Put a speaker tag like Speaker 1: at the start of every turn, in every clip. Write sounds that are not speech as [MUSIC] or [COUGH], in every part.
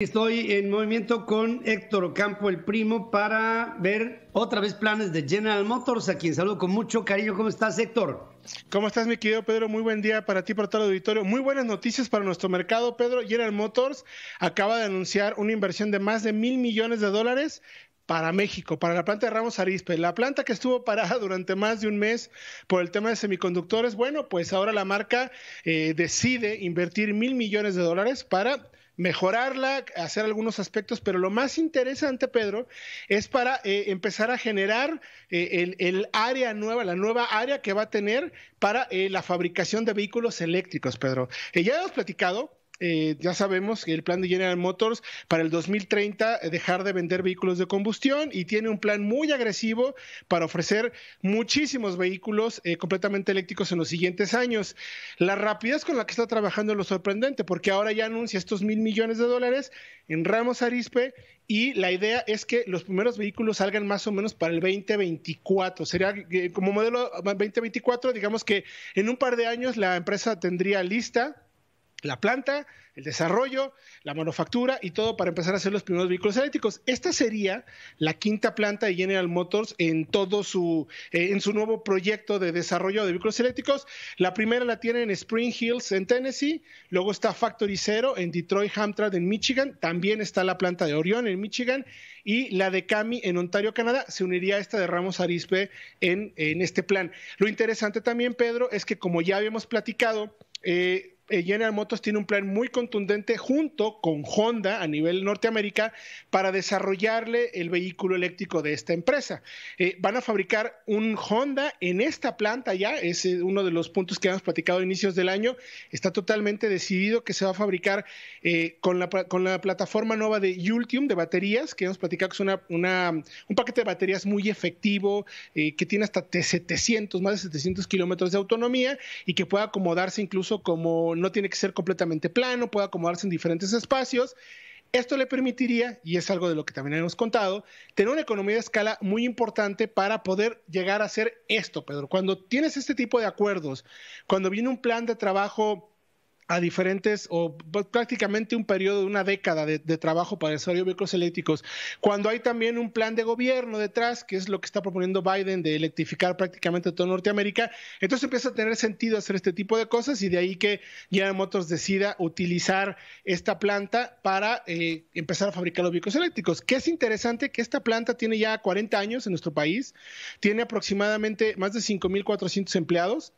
Speaker 1: Estoy en movimiento con Héctor Ocampo, el primo, para ver otra vez planes de General Motors, a quien saludo con mucho cariño. ¿Cómo estás, Héctor? ¿Cómo estás, mi querido Pedro? Muy buen
Speaker 2: día para ti, para todo el auditorio. Muy buenas noticias para nuestro mercado, Pedro. General Motors acaba de anunciar una inversión de más de mil millones de dólares para México, para la planta de Ramos Arispe. La planta que estuvo parada [LAUGHS] durante más de un mes por el tema de semiconductores, bueno, pues ahora la marca eh, decide invertir mil millones de dólares para mejorarla, hacer algunos aspectos, pero lo más interesante, Pedro, es para eh, empezar a generar eh, el, área nueva, la nueva área que va a tener para la fabricación de vehículos eléctricos, Pedro. ya hemos platicado eh, ya sabemos que el plan de General Motors para el 2030 eh, dejar de vender vehículos de combustión y tiene un plan muy agresivo para ofrecer muchísimos vehículos eh, completamente eléctricos en los siguientes años. La rapidez con la que está trabajando es lo sorprendente, porque ahora ya anuncia estos mil millones de dólares en Ramos Arispe y la idea es que los primeros vehículos salgan más o menos para el 2024. Sería como modelo 2024, digamos que en un par de años la empresa tendría lista la planta, el desarrollo, la manufactura y todo para empezar a hacer los primeros vehículos eléctricos. Esta sería la quinta planta de General Motors en todo su eh, en su nuevo proyecto de desarrollo de vehículos eléctricos. La primera la tiene en Spring Hills en Tennessee, luego está Factory Zero en Detroit Hamtramck en Michigan, también está la planta de Orion en Michigan y la de Cami en Ontario, Canadá, se uniría a esta de Ramos Arizpe en este plan. Lo interesante también, Pedro, es que como ya habíamos platicado eh, eh, General Motors tiene un plan muy contundente junto con Honda a nivel Norteamérica para desarrollarle el vehículo eléctrico de esta empresa. Eh, van a fabricar un Honda en esta planta ya, es eh, uno de los puntos que hemos platicado a inicios del año. Está totalmente decidido que se va a fabricar con, la, plataforma nueva de Ultium de baterías, que hemos platicado que es una, un paquete de baterías muy efectivo, que tiene hasta 700, más de 700 kilómetros de autonomía y que puede acomodarse incluso como no tiene que ser completamente plano, puede acomodarse en diferentes espacios. Esto le permitiría, y es algo de lo que también hemos contado, tener una economía de escala muy importante para poder llegar a hacer esto, Pedro. Cuando tienes este tipo de acuerdos, cuando viene un plan de trabajo a diferentes o prácticamente un periodo de una década de, trabajo para el desarrollo de vehículos eléctricos, cuando hay también un plan de gobierno detrás, que es lo que está proponiendo Biden de electrificar prácticamente todo Norteamérica, entonces empieza a tener sentido hacer este tipo de cosas y de ahí que General Motors decida utilizar esta planta para eh, empezar a fabricar los vehículos eléctricos, que es interesante que esta planta tiene ya 40 años en nuestro país, tiene aproximadamente más de 5.400 empleados,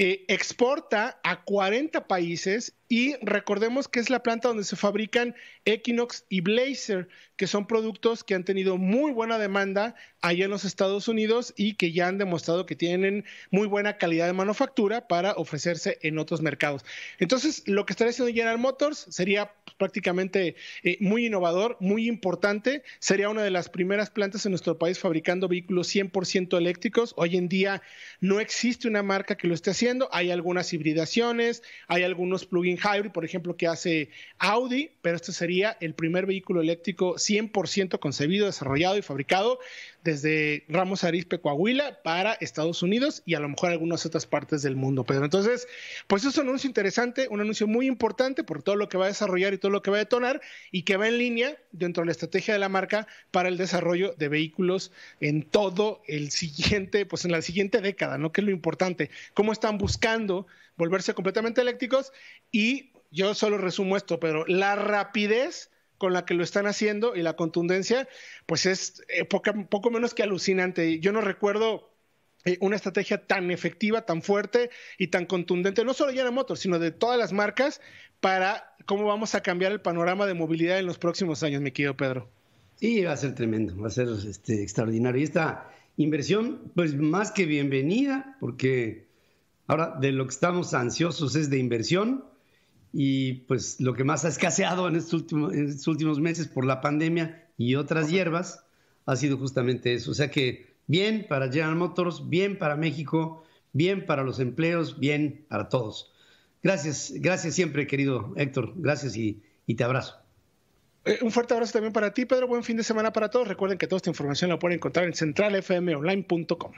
Speaker 2: eh, exporta a 40 países y recordemos que es la planta donde se fabrican Equinox y Blazer, que son productos que han tenido muy buena demanda allá en los Estados Unidos y que ya han demostrado que tienen muy buena calidad de manufactura para ofrecerse en otros mercados. Entonces, lo que estaría haciendo General Motors sería prácticamente eh, muy innovador, muy importante. Sería una de las primeras plantas en nuestro país fabricando vehículos 100% eléctricos. Hoy en día no existe una marca que lo esté haciendo. Hay algunas hibridaciones, hay algunos plugins Hybrid, por ejemplo, que hace Audi, pero este sería el primer vehículo eléctrico 100% concebido, desarrollado y fabricado desde Ramos Arizpe, Coahuila, para Estados Unidos y a lo mejor algunas otras partes del mundo, Pero Entonces, pues es un anuncio interesante, un anuncio muy importante por todo lo que va a desarrollar y todo lo que va a detonar y que va en línea dentro de la estrategia de la marca para el desarrollo de vehículos en todo el siguiente, pues en la siguiente década, ¿no? Que es lo importante, cómo están buscando volverse completamente eléctricos y yo solo resumo esto, pero la rapidez con la que lo están haciendo y la contundencia, pues es eh, poco, menos que alucinante. Yo no recuerdo eh, una estrategia tan efectiva, tan fuerte y tan contundente, no solo de General sino de todas las marcas, para cómo vamos a cambiar el panorama de movilidad en
Speaker 1: los próximos años, mi querido Pedro. Sí, va a ser tremendo, va a ser este, extraordinario. Y esta inversión, pues más que bienvenida, porque Ahora, de lo que estamos ansiosos es de inversión y pues lo que más ha escaseado en este estos, últimos, meses por la pandemia y otras hierbas ha sido justamente eso. O sea que bien para General Motors, bien para México, bien para los empleos, bien para todos. Gracias, gracias siempre, querido Héctor. Gracias y, te abrazo.
Speaker 2: Eh, un fuerte abrazo también para ti, Pedro. Buen fin de semana para todos. Recuerden que toda esta información la pueden encontrar en centralfmonline.com.